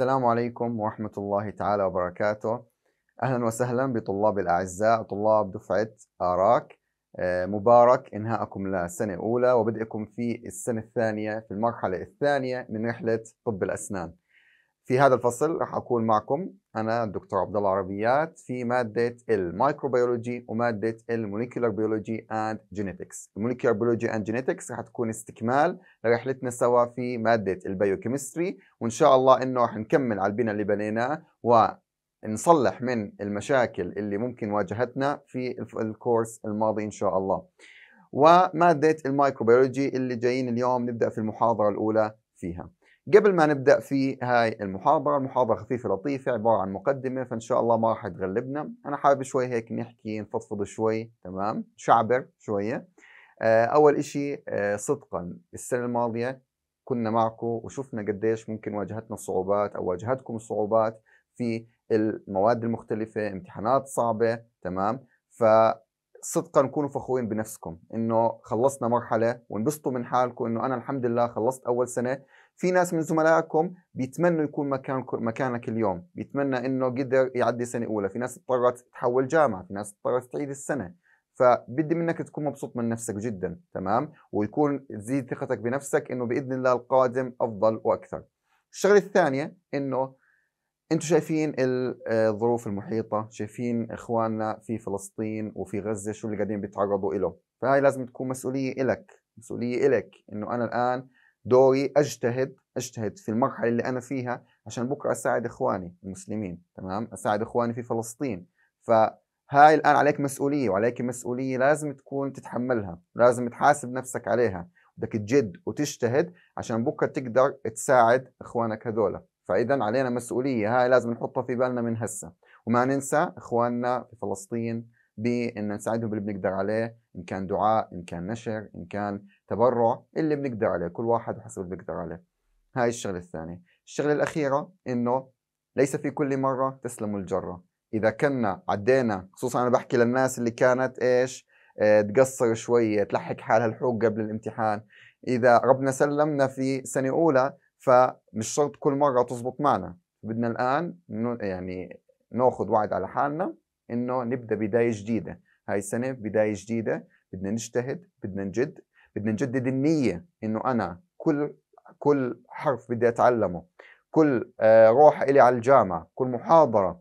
السلام عليكم ورحمة الله تعالى وبركاته أهلا وسهلا بطلاب الأعزاء طلاب دفعة آراك آه، مبارك إنهاءكم لسنة أولى وبدئكم في السنة الثانية في المرحلة الثانية من رحلة طب الأسنان في هذا الفصل راح اكون معكم انا الدكتور عبد الله عربيات في ماده الميكروبيولوجي وماده الموليكيولر بيولوجي اند جينيتكس الموليكيولر بيولوجي اند جينيتكس راح تكون استكمال لرحلتنا سوا في ماده البيوكيمستري وان شاء الله انه راح نكمل على البناء اللي بنيناه ونصلح من المشاكل اللي ممكن واجهتنا في الكورس الماضي ان شاء الله وماده الميكروبيولوجي اللي جايين اليوم نبدا في المحاضره الاولى فيها قبل ما نبدا في هاي المحاضره المحاضره خفيفه لطيفه عباره عن مقدمه فان شاء الله ما راح تغلبنا انا حابب شوي هيك نحكي نفضفض شوي تمام شعبر شويه آه، اول إشي آه، صدقا السنه الماضيه كنا معكم وشفنا قديش ممكن واجهتنا الصعوبات او واجهتكم الصعوبات في المواد المختلفه امتحانات صعبه تمام ف صدقا كونوا فخورين بنفسكم انه خلصنا مرحله وانبسطوا من حالكم انه انا الحمد لله خلصت اول سنه في ناس من زملائكم بيتمنوا يكون مكان مكانك اليوم بيتمنى انه قدر يعدي سنه اولى في ناس اضطرت تحول جامعه في ناس اضطرت تعيد السنه فبدي منك تكون مبسوط من نفسك جدا تمام ويكون تزيد ثقتك بنفسك انه باذن الله القادم افضل واكثر الشغله الثانيه انه انتم شايفين الظروف المحيطه شايفين اخواننا في فلسطين وفي غزه شو اللي قاعدين بيتعرضوا له فهاي لازم تكون مسؤوليه إلك مسؤوليه إلك انه انا الان دوري اجتهد اجتهد في المرحله اللي انا فيها عشان بكره اساعد اخواني المسلمين تمام اساعد اخواني في فلسطين فهاي الان عليك مسؤوليه وعليك مسؤوليه لازم تكون تتحملها لازم تحاسب نفسك عليها بدك تجد وتجتهد عشان بكره تقدر تساعد اخوانك هذولا فاذا علينا مسؤوليه هاي لازم نحطها في بالنا من هسه وما ننسى اخواننا في فلسطين بان نساعدهم باللي بنقدر عليه ان كان دعاء ان كان نشر ان كان تبرع اللي بنقدر عليه كل واحد حسب اللي بنقدر عليه هاي الشغله الثانيه الشغله الاخيره انه ليس في كل مره تسلم الجره اذا كنا عدينا خصوصا انا بحكي للناس اللي كانت ايش اه تقصر شويه تلحق حالها الحوق قبل الامتحان اذا ربنا سلمنا في سنه اولى فمش شرط كل مره تزبط معنا بدنا الان يعني ناخذ وعد على حالنا انه نبدا بدايه جديده هاي السنه بدايه جديده بدنا نجتهد بدنا نجد بدنا نجدد النيه انه انا كل كل حرف بدي اتعلمه كل آه، روح إلي على الجامعه كل محاضره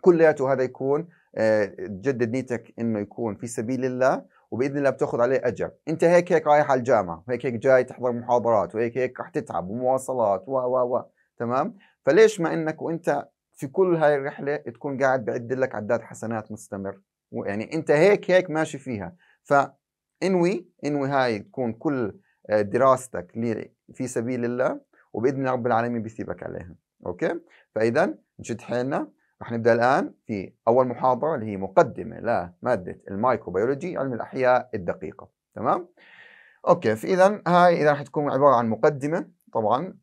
كلياته هذا يكون آه، تجدد نيتك انه يكون في سبيل الله وباذن الله بتاخذ عليه اجر انت هيك هيك رايح على الجامعه وهيك هيك جاي تحضر محاضرات وهيك هيك رح تتعب ومواصلات و و و تمام فليش ما انك وانت في كل هاي الرحله تكون قاعد بعد لك عداد حسنات مستمر يعني انت هيك هيك ماشي فيها ف انوي انوي هاي تكون كل آه، دراستك في سبيل الله وباذن رب العالمين بيثيبك عليها اوكي فاذا نشد حيلنا رح نبدا الان في اول محاضره اللي هي مقدمه لماده المايكروبيولوجي علم الاحياء الدقيقه تمام اوكي فاذا هاي اذا رح تكون عباره عن مقدمه طبعا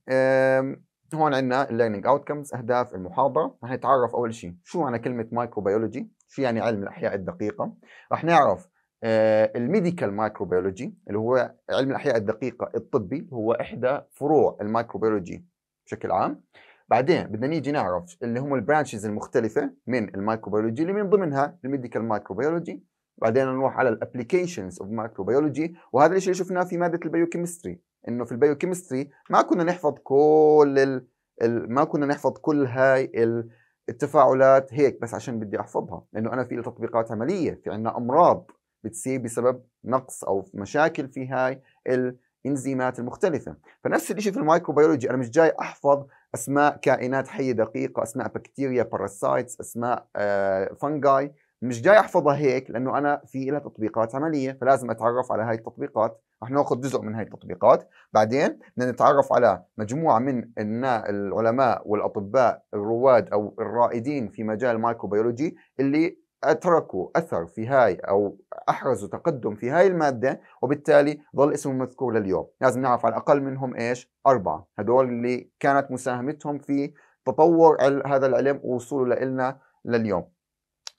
هون عندنا اوت outcomes اهداف المحاضره رح نتعرف اول شيء شو معنى كلمه مايكروبيولوجي شو يعني علم الاحياء الدقيقه رح نعرف آه، الميديكال مايكروبيولوجي اللي هو علم الاحياء الدقيقه الطبي هو احدى فروع المايكروبيولوجي بشكل عام بعدين بدنا نيجي نعرف اللي هم البرانشز المختلفه من المايكروبيولوجي اللي من ضمنها الميديكال مايكروبيولوجي بعدين نروح على الابلكيشنز اوف مايكروبيولوجي وهذا الشيء اللي شفناه في ماده البيوكيمستري انه في البيوكيمستري ما كنا نحفظ كل ال... ال... ما كنا نحفظ كل هاي ال... التفاعلات هيك بس عشان بدي احفظها لانه انا في تطبيقات عمليه في عندنا امراض بتصير بسبب نقص او مشاكل في هاي الانزيمات المختلفه فنفس الشيء في الميكروبيولوجي انا مش جاي احفظ اسماء كائنات حيه دقيقه اسماء بكتيريا باراسايتس اسماء آه، فنجاي مش جاي احفظها هيك لانه انا في لها تطبيقات عمليه فلازم اتعرف على هاي التطبيقات رح ناخذ جزء من هاي التطبيقات بعدين بدنا نتعرف على مجموعه من النا العلماء والاطباء الرواد او الرائدين في مجال الميكروبيولوجي اللي اتركوا اثر في هاي او احرزوا تقدم في هاي الماده وبالتالي ظل اسمهم مذكور لليوم لازم نعرف على الاقل منهم ايش اربعه هدول اللي كانت مساهمتهم في تطور هذا العلم ووصوله لنا لليوم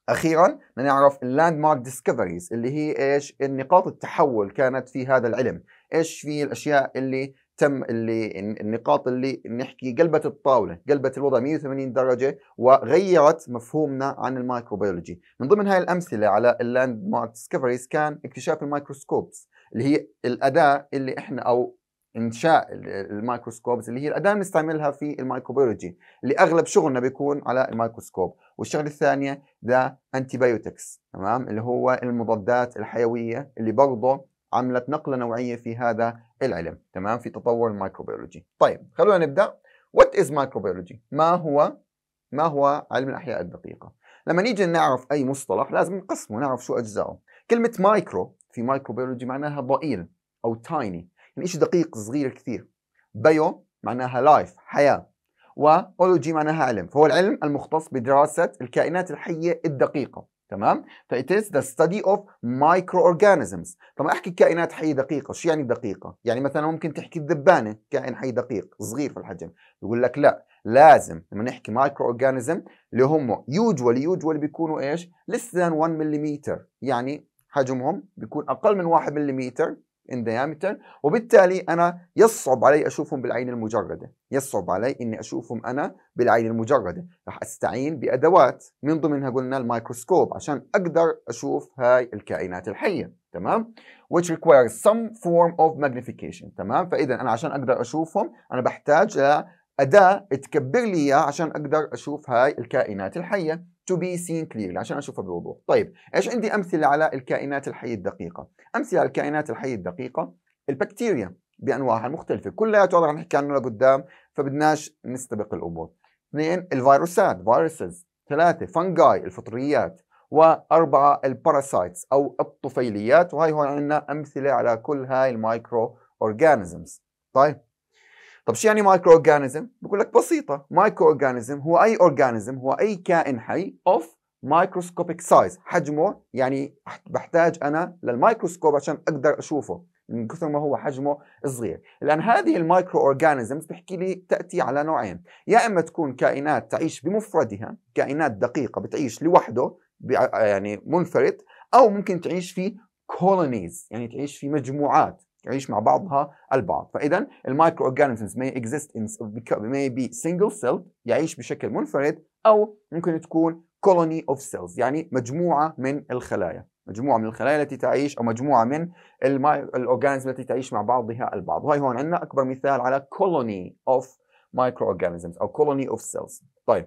اخيرا بدنا نعرف اللاند مارك ديسكفريز اللي هي ايش النقاط التحول كانت في هذا العلم ايش في الاشياء اللي تم اللي النقاط اللي نحكي قلبت الطاوله، قلبت الوضع 180 درجه وغيرت مفهومنا عن المايكروبيولوجي، من ضمن هاي الامثله على اللاند مارك ديسكفريز كان اكتشاف الميكروسكوبس اللي هي الاداه اللي احنا او انشاء الميكروسكوبز اللي هي الاداه بنستعملها في الميكروبيولوجي اللي اغلب شغلنا بيكون على الميكروسكوب والشغله الثانيه ذا انتي بايوتكس تمام اللي هو المضادات الحيويه اللي برضه عملت نقله نوعيه في هذا العلم تمام في تطور الميكروبيولوجي طيب خلونا نبدا What is microbiology؟ ما هو ما هو علم الاحياء الدقيقه لما نيجي نعرف اي مصطلح لازم نقسمه نعرف شو أجزاءه كلمه مايكرو في مايكروبيولوجي معناها ضئيل او تايني يعني شيء دقيق صغير كثير بيو معناها لايف حياه واولوجي معناها علم فهو العلم المختص بدراسه الكائنات الحيه الدقيقه تمام فايت از ذا ستدي اوف مايكرو اورجانيزمز طب احكي كائنات حيه دقيقه شو يعني دقيقه يعني مثلا ممكن تحكي الذبانه كائن حي دقيق صغير في الحجم يقول لك لا لازم لما نحكي مايكرو اورجانيزم اللي هم يوجوالي يوجوالي بيكونوا ايش ليس ذان 1 ملم يعني حجمهم بيكون اقل من 1 ملم in diameter وبالتالي أنا يصعب علي أشوفهم بالعين المجردة يصعب علي إني أشوفهم أنا بالعين المجردة راح أستعين بأدوات من ضمنها قلنا الميكروسكوب عشان أقدر أشوف هاي الكائنات الحية تمام which requires some form of magnification تمام فإذا أنا عشان أقدر أشوفهم أنا بحتاج أداة تكبر لي إياها عشان أقدر أشوف هاي الكائنات الحية to be seen clearly عشان اشوفها بوضوح طيب ايش عندي امثله على الكائنات الحيه الدقيقه امثله على الكائنات الحيه الدقيقه البكتيريا بانواعها المختلفه كلها واضح نحكي عنه لقدام فبدناش نستبق الامور اثنين الفيروسات فيروسز ثلاثه فنجاي الفطريات وأربعة الباراسايتس أو الطفيليات وهي هون عندنا أمثلة على كل هاي المايكرو أورجانيزمز طيب طب شو يعني مايكرو اورجانيزم؟ بقول لك بسيطة مايكرو اورجانيزم هو أي اورجانيزم هو أي كائن حي اوف مايكروسكوبيك سايز حجمه يعني بحتاج أنا للمايكروسكوب عشان أقدر أشوفه من كثر ما هو حجمه صغير الآن هذه المايكرو اورجانيزمز بحكي لي تأتي على نوعين يا إما تكون كائنات تعيش بمفردها كائنات دقيقة بتعيش لوحده يعني منفرد أو ممكن تعيش في كولونيز يعني تعيش في مجموعات يعيش مع بعضها البعض فاذا المايكرو اورجانيزمز may exist in may be single cell يعيش بشكل منفرد او ممكن تكون colony of cells يعني مجموعه من الخلايا مجموعه من الخلايا التي تعيش او مجموعه من الاورجانيزم التي تعيش مع بعضها البعض وهي هون عندنا اكبر مثال على colony of microorganisms او colony of cells طيب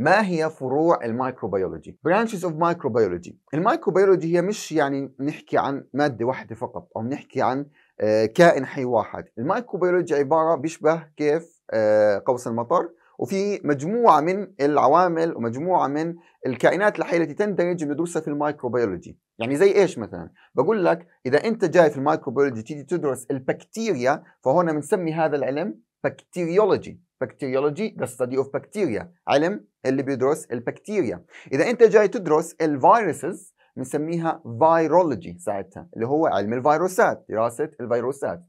ما هي فروع الميكروبيولوجي برانشز اوف مايكروبيولوجي الميكروبيولوجي هي مش يعني نحكي عن ماده واحده فقط او نحكي عن آه، كائن حي واحد الميكروبيولوجي عباره بيشبه كيف آه، قوس المطر وفي مجموعه من العوامل ومجموعه من الكائنات الحيه التي تندرج بندرسها في الميكروبيولوجي يعني زي ايش مثلا بقول لك اذا انت جاي في الميكروبيولوجي تيجي تدرس البكتيريا فهنا بنسمي هذا العلم بكتيريولوجي بكتيريولوجي ذا ستدي اوف بكتيريا علم اللي بيدرس البكتيريا اذا انت جاي تدرس الفيروسز بنسميها فيرولوجي ساعتها اللي هو علم الفيروسات دراسه الفيروسات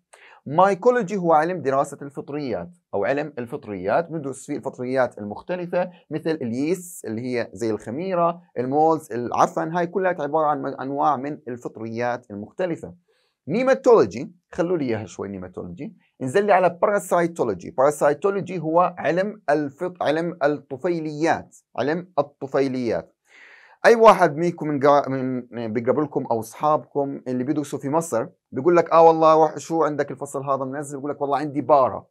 مايكولوجي هو علم دراسة الفطريات أو علم الفطريات بندرس فيه الفطريات المختلفة مثل اليس اللي هي زي الخميرة المولز العفن هاي كلها عبارة عن أنواع من الفطريات المختلفة نيماتولوجي خلوا لي إياها شوي نيماتولوجي انزل لي على باراسايتولوجي باراسايتولوجي هو علم الفط... علم الطفيليات علم الطفيليات اي واحد منكم من, من بقبلكم او اصحابكم اللي بيدرسوا في مصر بيقول لك اه والله شو عندك الفصل هذا منزل بيقول لك والله عندي بارا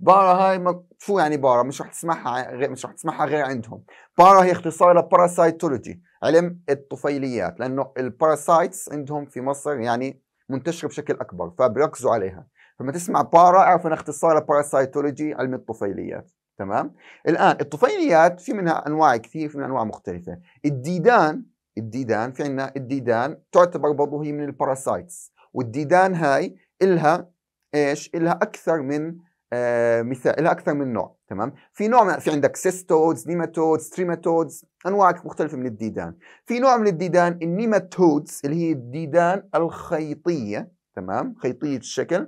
بارا هاي ما... شو يعني بارا مش رح تسمعها غير مش رح تسمعها غير عندهم بارا هي اختصار لباراسايتولوجي علم الطفيليات لانه الباراسايتس عندهم في مصر يعني منتشره بشكل اكبر فبركزوا عليها فما تسمع بارا اعرف ان اختصار باراسايتولوجي علم الطفيليات تمام الان الطفيليات في منها انواع كثير في منها انواع مختلفه الديدان الديدان في عندنا الديدان تعتبر برضه هي من الباراسايتس والديدان هاي إلها ايش إلها اكثر من آه مثال الها اكثر من نوع تمام في نوع من في عندك سيستودز نيماتودز تريماتودز انواع مختلفه من الديدان في نوع من الديدان النيماتودز اللي هي الديدان الخيطيه تمام خيطيه الشكل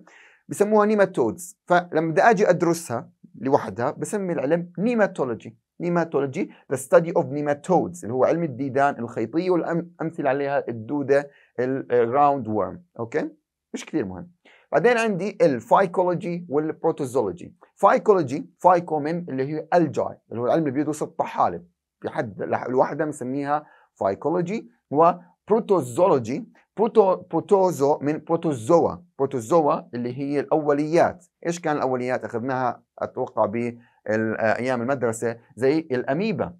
بسموها نيماتودز فلما بدي اجي ادرسها لوحدها بسمي العلم نيماتولوجي نيماتولوجي ذا ستدي اوف نيماتودز اللي هو علم الديدان الخيطيه والامثله عليها الدوده الراوند ورم اوكي مش كثير مهم بعدين عندي الفايكولوجي والبروتوزولوجي فايكولوجي فايكو من اللي هي الجاي اللي هو العلم اللي بيدرس الطحالب بحد الواحده بنسميها فايكولوجي وبروتوزولوجي بوتو بوتوزو من بروتوزوا بروتوزوا اللي هي الاوليات ايش كان الاوليات اخذناها اتوقع بايام المدرسه زي الاميبا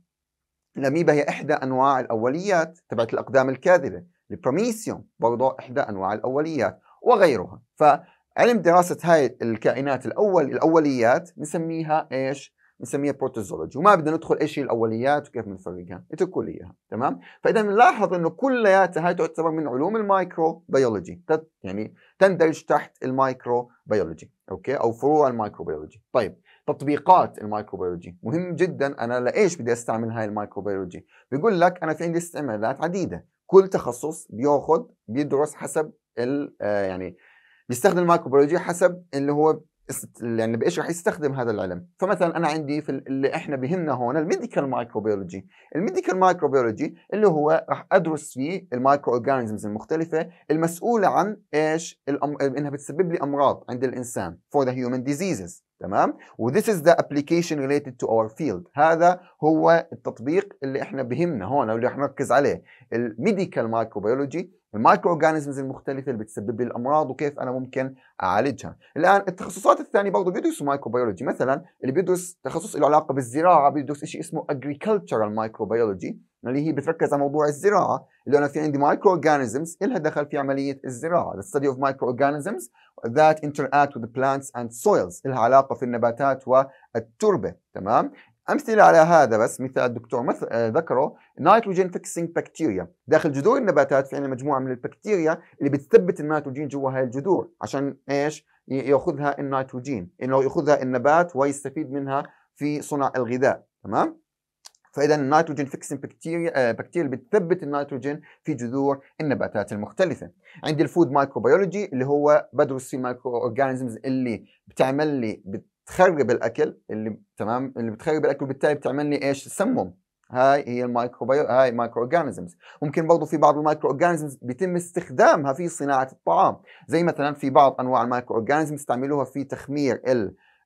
الاميبا هي احدى انواع الاوليات تبعت الاقدام الكاذبه البروميسيوم برضه احدى انواع الاوليات وغيرها فعلم دراسه هاي الكائنات الاول الاوليات نسميها ايش بنسميها بروتوزولوجي وما بدنا ندخل ايش هي الاوليات وكيف بنفرقها اتركوا لي اياها تمام فاذا بنلاحظ انه كلياتها هاي تعتبر من علوم المايكرو بيولوجي يعني تندرج تحت المايكرو بيولوجي اوكي او فروع المايكرو بيولوجي طيب تطبيقات المايكروبيولوجي مهم جدا انا لايش بدي استعمل هاي المايكروبيولوجي بيقول لك انا في عندي استعمالات عديده كل تخصص بياخذ بيدرس حسب ال آه، يعني بيستخدم المايكروبيولوجي حسب اللي هو يعني بايش رح يستخدم هذا العلم فمثلا انا عندي في اللي احنا بهمنا هون الميديكال مايكروبيولوجي الميديكال مايكروبيولوجي اللي هو رح ادرس فيه المايكرو اورجانيزمز المختلفه المسؤوله عن ايش الأم... انها بتسبب لي امراض عند الانسان for the human diseases تمام وذيس از ذا ابلكيشن ريليتد تو اور فيلد هذا هو التطبيق اللي احنا بهمنا هون واللي احنا نركز عليه الميديكال مايكروبيولوجي المايكرو اورجانيزمز المختلفه اللي بتسبب لي الامراض وكيف انا ممكن اعالجها الان التخصصات الثانيه برضه بيدرسوا مايكروبيولوجي مثلا اللي بيدرس تخصص له علاقه بالزراعه بيدرس شيء اسمه اجريكلتشرال مايكروبيولوجي اللي هي بتركز على موضوع الزراعه اللي انا في عندي مايكرو اورجانيزمز الها دخل في عمليه الزراعه the study of micro organisms that interact with the plants and soils الها علاقه في النباتات والتربه تمام امثله على هذا بس مثال الدكتور مث... آه ذكره نيتروجين فيكسينج بكتيريا داخل جذور النباتات في عندنا مجموعه من البكتيريا اللي بتثبت النيتروجين جوا هاي الجذور عشان ايش ياخذها النيتروجين انه ياخذها النبات ويستفيد منها في صنع الغذاء تمام فاذا النيتروجين فيكسنج بكتيريا آه، بكتيريا بتثبت النيتروجين في جذور النباتات المختلفه عندي الفود مايكروبيولوجي اللي هو بدرس في مايكرو اورجانيزمز اللي بتعمل لي بتخرب الاكل اللي تمام اللي بتخرب الاكل وبالتالي بتعمل لي ايش سمم هاي هي المايكروبيو هاي مايكرو اورجانيزمز ممكن برضه في بعض المايكرو اورجانيزمز بيتم استخدامها في صناعه الطعام زي مثلا في بعض انواع المايكرو اورجانيزمز استعملوها في تخمير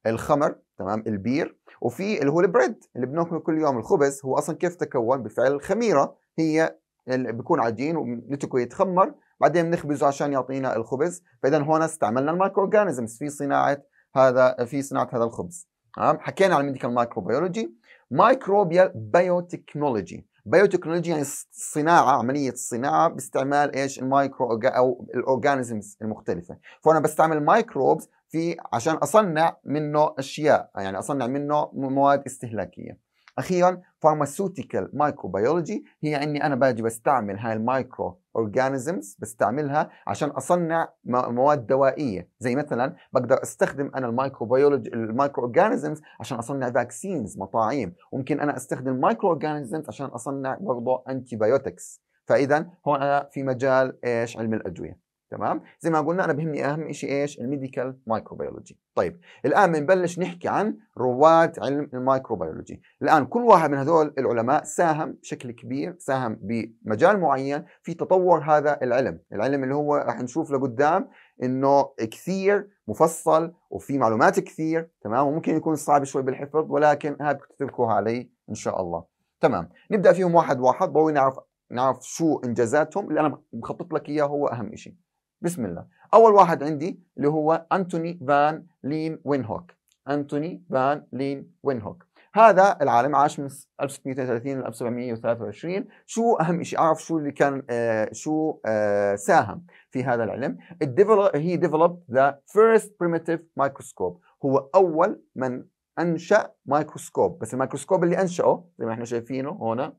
الخمر تمام البير وفي اللي هو البريد اللي بناكله كل يوم الخبز هو اصلا كيف تكون بفعل الخميره هي بيكون عجين ونتركه يتخمر بعدين بنخبزه عشان يعطينا الخبز فاذا هون استعملنا المايكرو اورجانيزمز في صناعه هذا في صناعه هذا الخبز تمام حكينا عن الميديكال مايكروبيولوجي مايكروبيال بايوتكنولوجي بيوتكنولوجيا يعني صناعه عمليه الصناعه باستعمال ايش المايكرو او الاورجانيزمز المختلفه فانا بستعمل مايكروبز في عشان اصنع منه اشياء يعني اصنع منه مواد استهلاكيه اخيرا فارماسيوتيكال مايكروبيولوجي هي اني انا باجي بستعمل هاي المايكرو اورجانيزمز بستعملها عشان اصنع مواد دوائيه زي مثلا بقدر استخدم انا المايكروبيولوجي المايكرو اورجانيزمز عشان اصنع فاكسينز مطاعيم ممكن انا استخدم مايكرو اورجانيزمز عشان اصنع برضه انتي بايوتكس فاذا هون انا في مجال ايش علم الادويه تمام زي ما قلنا انا بهمني اهم شيء ايش الميديكال مايكروبيولوجي طيب الان بنبلش نحكي عن رواد علم المايكروبيولوجي الان كل واحد من هذول العلماء ساهم بشكل كبير ساهم بمجال معين في تطور هذا العلم العلم اللي هو راح نشوف لقدام انه كثير مفصل وفي معلومات كثير تمام وممكن يكون صعب شوي بالحفظ ولكن هذا بتتركوها علي ان شاء الله تمام نبدا فيهم واحد واحد ضوي نعرف نعرف شو انجازاتهم اللي انا مخطط لك اياه هو اهم شيء بسم الله اول واحد عندي اللي هو انتوني فان لين وينهوك انتوني فان لين وينهوك هذا العالم عاش من 1630 ل 1723 شو اهم شيء اعرف شو اللي كان آه شو آه ساهم في هذا العلم هي ديفلوب ذا فيرست بريميتيف مايكروسكوب هو اول من انشا مايكروسكوب بس الميكروسكوب اللي انشاه زي ما احنا شايفينه هنا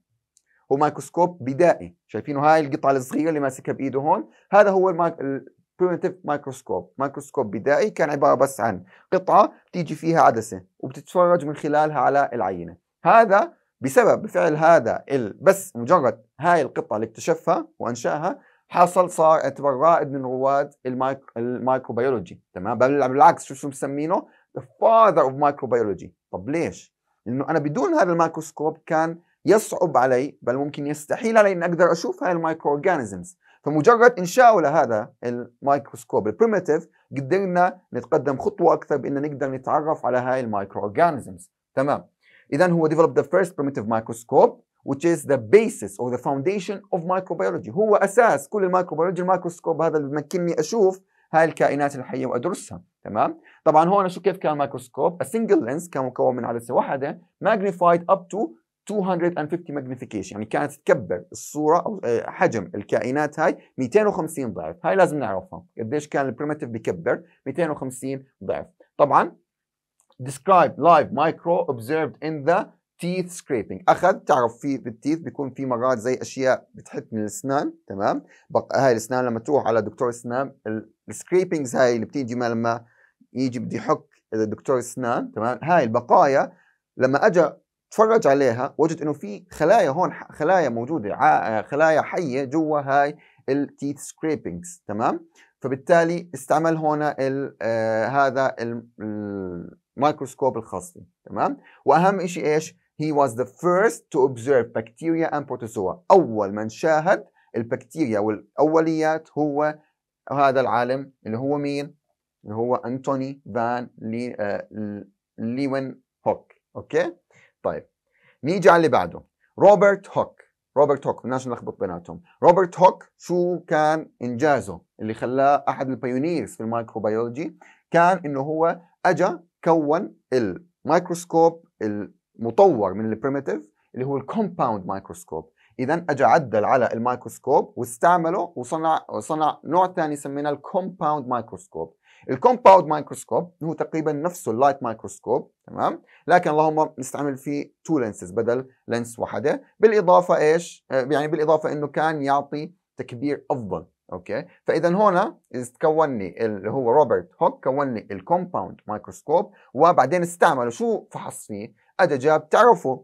هو مايكروسكوب بدائي شايفينه هاي القطعه الصغيره اللي ماسكها بايده هون هذا هو البريمتيف مايكروسكوب مايكروسكوب بدائي كان عباره بس عن قطعه بتيجي فيها عدسه وبتتفرج من خلالها على العينه هذا بسبب بفعل هذا ال... بس مجرد هاي القطعه اللي اكتشفها وانشاها حصل صار اعتبر رائد من رواد المايك... المايكروبيولوجي تمام بل بالعكس شو شو مسمينه the father of microbiology طب ليش؟ لانه انا بدون هذا المايكروسكوب كان يصعب علي بل ممكن يستحيل علي ان اقدر اشوف هاي المايكرو اورجانيزمز فمجرد انشاء لهذا الميكروسكوب البريمتيف قدرنا نتقدم خطوه اكثر بان نقدر نتعرف على هاي المايكرو اورجانيزمز تمام اذا هو developed the first primitive microscope which is the basis or the foundation of microbiology هو اساس كل الميكروبيولوجي الميكروسكوب هذا اللي بيمكنني اشوف هاي الكائنات الحيه وادرسها تمام طبعا هون شو كيف كان الميكروسكوب سنجل لينس كان مكون من عدسه واحده magnified up to 250 ماجنيفيكيشن يعني كانت تكبر الصوره او آه، حجم الكائنات هاي 250 ضعف هاي لازم نعرفها قديش كان البريمتيف بكبر 250 ضعف طبعا describe live micro observed in the teeth scraping اخذ تعرف في بالتيث بيكون في مرات زي اشياء بتحت من الاسنان تمام بق... هاي الاسنان لما تروح على دكتور اسنان السكريبنجز هاي اللي بتيجي لما يجي بده يحك دكتور اسنان تمام هاي البقايا لما اجى تفرج عليها وجد انه في خلايا هون خلايا موجوده خلايا حيه جوا هاي التيث سكريبنجز تمام فبالتالي استعمل هون الـ آه هذا الميكروسكوب الخاص فيه تمام واهم شيء ايش he was the first to observe bacteria and protozoa اول من شاهد البكتيريا والاوليات هو هذا العالم اللي هو مين اللي هو انتوني فان لي آه ليوين هوك اوكي طيب نيجي على اللي بعده روبرت هوك روبرت هوك بدناش نلخبط بيناتهم روبرت هوك شو كان انجازه اللي خلاه احد البايونيرز في الميكروبيولوجي كان انه هو اجى كون الميكروسكوب المطور من البريميتيف اللي هو الكومباوند مايكروسكوب اذا اجى عدل على الميكروسكوب واستعمله وصنع وصنع نوع ثاني سميناه الكومباوند مايكروسكوب الكومباوند مايكروسكوب هو تقريبا نفسه اللايت مايكروسكوب تمام لكن اللهم نستعمل فيه تو لينسز بدل لينس واحده بالاضافه ايش آه، يعني بالاضافه انه كان يعطي تكبير افضل اوكي فاذا هنا تكون اللي هو روبرت هوك كوني الكومباوند مايكروسكوب وبعدين استعمله شو فحص فيه أدى جاب تعرفوا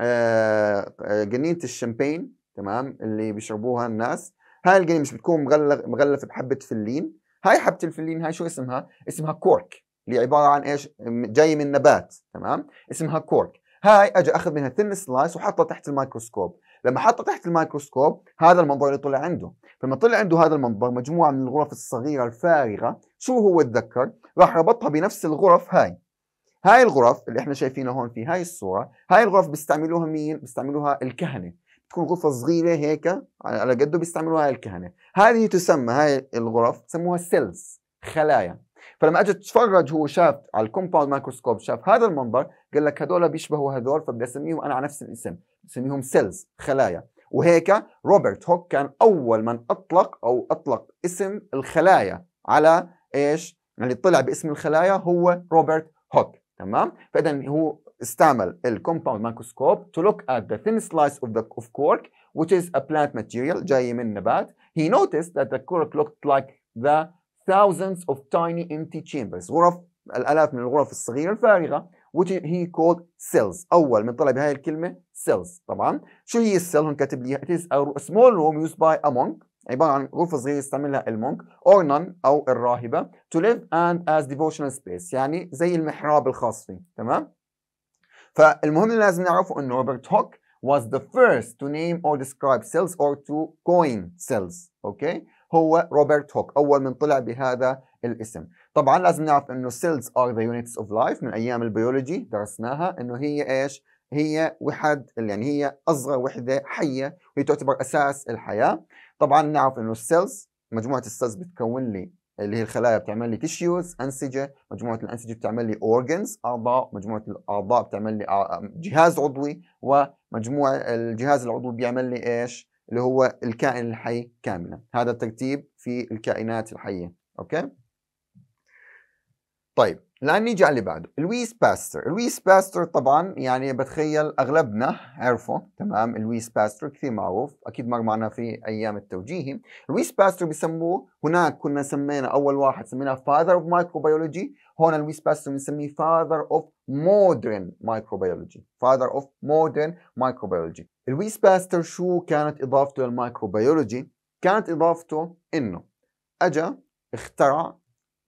آه، آه، جنينه الشمبين تمام اللي بيشربوها الناس هاي الجنينه مش بتكون مغلف مغلفه بحبه فلين هاي حبه الفلين هاي شو اسمها اسمها كورك اللي عباره عن ايش جاي من نبات تمام اسمها كورك هاي اجي اخذ منها ثن سلايس وحطها تحت الميكروسكوب لما حطها تحت الميكروسكوب هذا المنظر اللي طلع عنده فلما طلع عنده هذا المنظر مجموعه من الغرف الصغيره الفارغه شو هو تذكر راح ربطها بنفس الغرف هاي هاي الغرف اللي احنا شايفينها هون في هاي الصوره هاي الغرف بيستعملوها مين بيستعملوها الكهنه تكون غرفة صغيرة هيك على قده بيستعملوها الكهنة هذه تسمى هاي الغرف سموها سيلز خلايا فلما اجى تتفرج هو شاف على الكومباوند مايكروسكوب شاف هذا المنظر قال لك هذول بيشبهوا هذول فبدي اسميهم انا على نفس الاسم بسميهم سيلز خلايا وهيك روبرت هوك كان اول من اطلق او اطلق اسم الخلايا على ايش؟ اللي يعني طلع باسم الخلايا هو روبرت هوك تمام؟ فاذا هو استعمل الكومباوند مايكروسكوب to look at the thin slice of the of cork which is a plant material جاي من نبات he noticed that the cork looked like the thousands of tiny empty chambers غرف الآلاف من الغرف الصغيرة الفارغة which he called cells أول من طلع بهاي الكلمة cells طبعا شو هي السيل هون كاتب لي it is a small room used by a monk عبارة عن غرفة صغيرة يستعملها المونك or nun أو الراهبة to live and as devotional space يعني زي المحراب الخاص فيه تمام فالمهم اللي لازم نعرفه انه روبرت هوك was the first to name or describe cells or to coin cells اوكي okay? هو روبرت هوك اول من طلع بهذا الاسم طبعا لازم نعرف انه cells are the units of life من ايام البيولوجي درسناها انه هي ايش هي وحد يعني هي اصغر وحده حيه وهي تعتبر اساس الحياه طبعا نعرف انه السيلز مجموعه السيلز بتكون لي اللي هي الخلايا بتعمل لي تيشوز انسجه مجموعه الانسجه بتعمل لي اورجنز اعضاء مجموعه الاعضاء بتعمل لي آه، آه، جهاز عضوي ومجموعه الجهاز العضوي بيعمل لي ايش اللي هو الكائن الحي كاملا هذا الترتيب في الكائنات الحيه اوكي طيب الان نيجي على اللي بعده لويس باستر لويس باستر طبعا يعني بتخيل اغلبنا عرفه تمام لويس باستر كثير معروف اكيد مر معنا في ايام التوجيهي لويس باستر بسموه هناك كنا سمينا اول واحد سميناه فاذر اوف مايكروبيولوجي هون لويس باستر بنسميه فاذر اوف مودرن مايكروبيولوجي فاذر اوف مودرن مايكروبيولوجي لويس باستر شو كانت اضافته للمايكروبيولوجي كانت اضافته انه اجا اخترع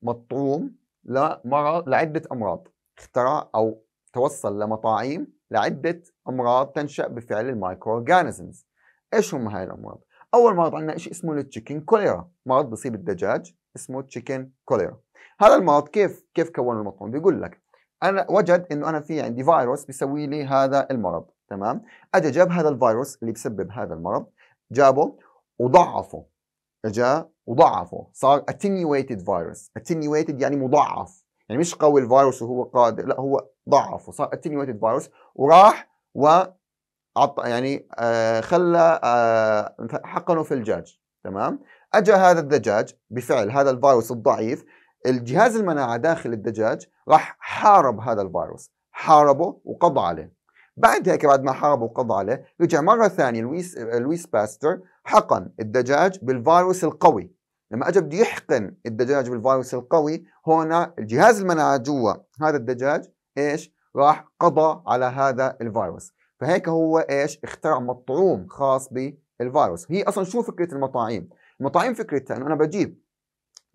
مطعوم لمرض لعدة أمراض اخترع أو توصل لمطاعيم لعدة أمراض تنشأ بفعل المايكرو أورجانيزمز إيش هم هاي الأمراض؟ أول مرض عندنا شيء اسمه التشيكن كوليرا مرض بصيب الدجاج اسمه تشيكن كوليرا هذا المرض كيف كيف كون المطعم بيقول لك انا وجد انه انا في عندي فيروس بيسوي لي هذا المرض تمام اجى جاب هذا الفيروس اللي بسبب هذا المرض جابه وضعفه اجا وضعفه صار attenuated virus attenuated يعني مضعف يعني مش قوي الفيروس وهو قادر لا هو ضعفه صار attenuated virus وراح و يعني آه، خلى آه، حقنه في الدجاج تمام اجى هذا الدجاج بفعل هذا الفيروس الضعيف الجهاز المناعه داخل الدجاج راح حارب هذا الفيروس حاربه وقضى عليه بعد هيك بعد ما حاربه وقضى عليه رجع مره ثانيه لويس آه، لويس باستر حقن الدجاج بالفيروس القوي لما اجى بده يحقن الدجاج بالفيروس القوي هنا الجهاز المناعي جوا هذا الدجاج ايش راح قضى على هذا الفيروس فهيك هو ايش اخترع مطعوم خاص بالفيروس هي اصلا شو فكره المطاعيم المطاعيم فكرتها انه انا بجيب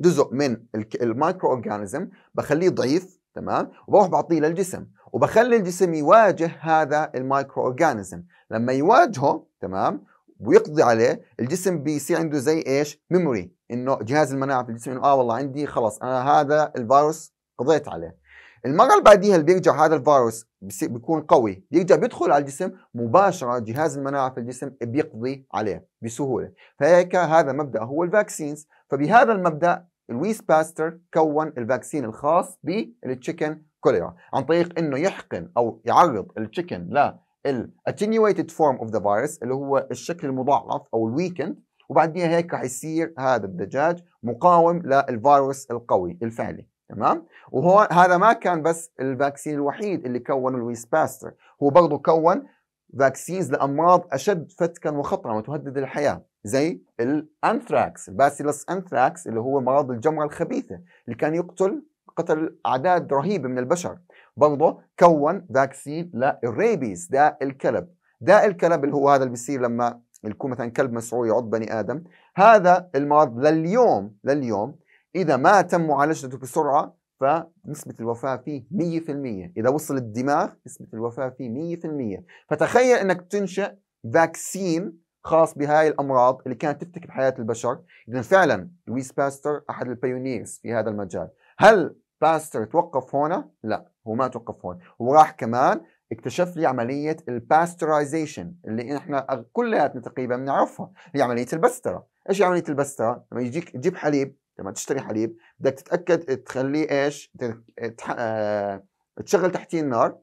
جزء من المايكرو اورجانيزم بخليه ضعيف تمام وبروح بعطيه للجسم وبخلي الجسم يواجه هذا المايكرو اورجانيزم لما يواجهه تمام ويقضي عليه الجسم بيصير عنده زي ايش؟ ميموري انه جهاز المناعه في الجسم انه اه والله عندي خلص انا هذا الفيروس قضيت عليه. المره اللي بعديها اللي بيرجع هذا الفيروس بيكون قوي بيرجع بيدخل على الجسم مباشره جهاز المناعه في الجسم بيقضي عليه بسهوله فهيك هذا مبدا هو الفاكسينز فبهذا المبدا لويس باستر كون الفاكسين الخاص بالتشيكن كوليرا عن طريق انه يحقن او يعرض التشيكن لا الاتينيويتد فورم اوف ذا فيروس اللي هو الشكل المضاعف او الويكند وبعديها هيك رح يصير هذا الدجاج مقاوم للفيروس القوي الفعلي تمام وهو هذا ما كان بس الفاكسين الوحيد اللي كونه لويس باستر هو برضه كون فاكسينز لامراض اشد فتكا وخطرا وتهدد الحياه زي الانثراكس الباسيلس انثراكس اللي هو مرض الجمره الخبيثه اللي كان يقتل قتل اعداد رهيبه من البشر برضه كون فاكسين للريبيز داء الكلب داء الكلب اللي هو هذا اللي بيصير لما يكون مثلا كلب مسعور يعض بني ادم هذا المرض لليوم لليوم اذا ما تم معالجته بسرعه فنسبة الوفاة فيه 100% إذا وصل الدماغ نسبة الوفاة فيه 100% فتخيل أنك تنشأ فاكسين خاص بهاي الأمراض اللي كانت تفتك بحياة البشر إذا فعلا لويس باستر أحد البيونيرز في هذا المجال هل باستر توقف هنا لا هو ما توقف هون وراح كمان اكتشف لي عملية الباسترايزيشن اللي احنا كلياتنا تقريبا بنعرفها هي عملية البسترة ايش عملية البسترة؟ لما يجيك تجيب حليب لما تشتري حليب بدك تتأكد تخليه ايش؟ آه، تشغل تحتيه النار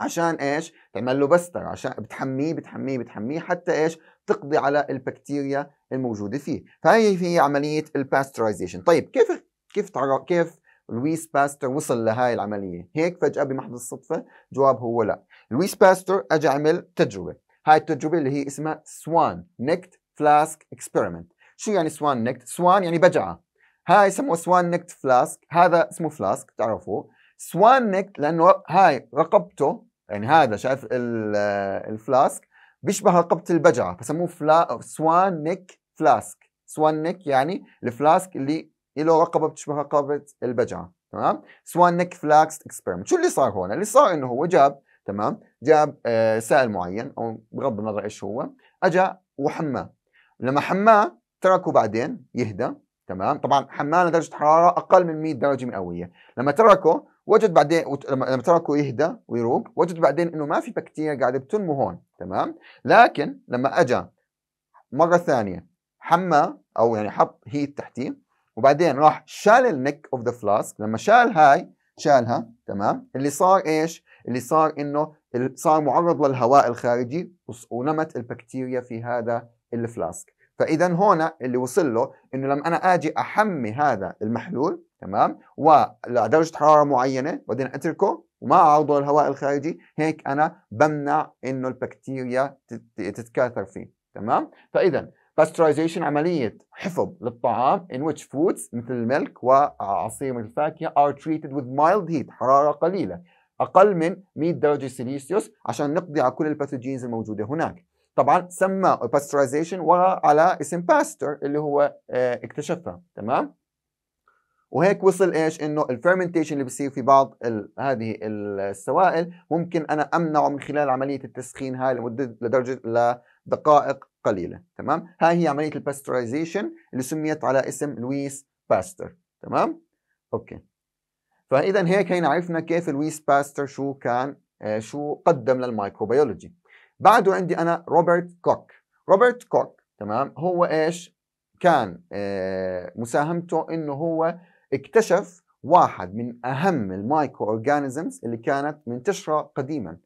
عشان ايش؟ تعمل له بستر عشان بتحميه بتحميه بتحميه حتى ايش؟ تقضي على البكتيريا الموجودة فيه، فهي هي عملية الباسترايزيشن، طيب كيف كيف تعرف كيف لويس باستر وصل لهاي العملية هيك فجأة بمحض الصدفة جواب هو لا لويس باستر أجا عمل تجربة هاي التجربة اللي هي اسمها سوان نكت فلاسك اكسبيرمنت شو يعني سوان نكت؟ سوان يعني بجعة هاي اسمه سوان نكت فلاسك هذا اسمه فلاسك تعرفوه سوان نكت لأنه هاي رقبته يعني هذا شايف الفلاسك آه، بيشبه رقبة البجعة فسموه فلا... سوان نك فلاسك سوان نك يعني الفلاسك اللي له رقبه بتشبه رقبه البجعه تمام سوان نيك فلاكس اكسبيرمنت شو اللي صار هون اللي صار انه هو جاب تمام جاب آه، سائل معين او بغض النظر ايش هو اجى وحماه لما حماه تركه بعدين يهدى تمام طبعا حماه لدرجه حراره اقل من 100 درجه مئويه لما تركه وجد بعدين لما تركه يهدى ويروق وجد بعدين انه ما في بكتيريا قاعده بتنمو هون تمام لكن لما اجى مره ثانيه حماه او يعني حط هيت تحتيه وبعدين راح شال النك اوف ذا فلاسك لما شال هاي شالها تمام اللي صار ايش اللي صار انه صار معرض للهواء الخارجي ونمت البكتيريا في هذا الفلاسك فاذا هنا اللي وصل له انه لما انا اجي احمي هذا المحلول تمام ولدرجه حراره معينه بعدين اتركه وما اعرضه للهواء الخارجي هيك انا بمنع انه البكتيريا تتكاثر فيه تمام فاذا pasteurization عملية حفظ للطعام in which foods مثل الملك وعصير الفاكهة are treated with mild heat حرارة قليلة أقل من 100 درجة سيليسيوس عشان نقضي على كل الباثوجينز الموجودة هناك طبعا سمى باسترايزيشن على اسم باستر اللي هو آه، اكتشفها تمام وهيك وصل ايش انه الفيرمنتيشن اللي بيصير في بعض ال هذه السوائل ممكن انا امنعه من خلال عمليه التسخين هاي لمده لدرجه لدقائق قليلة تمام هاي هي عملية الباستورايزيشن اللي سميت على اسم لويس باستر تمام اوكي فاذا هيك هينا عرفنا كيف لويس باستر شو كان آه شو قدم للمايكروبيولوجي بعده عندي انا روبرت كوك روبرت كوك تمام هو ايش كان آه مساهمته انه هو اكتشف واحد من اهم المايكرو اورجانيزمز اللي كانت منتشره قديما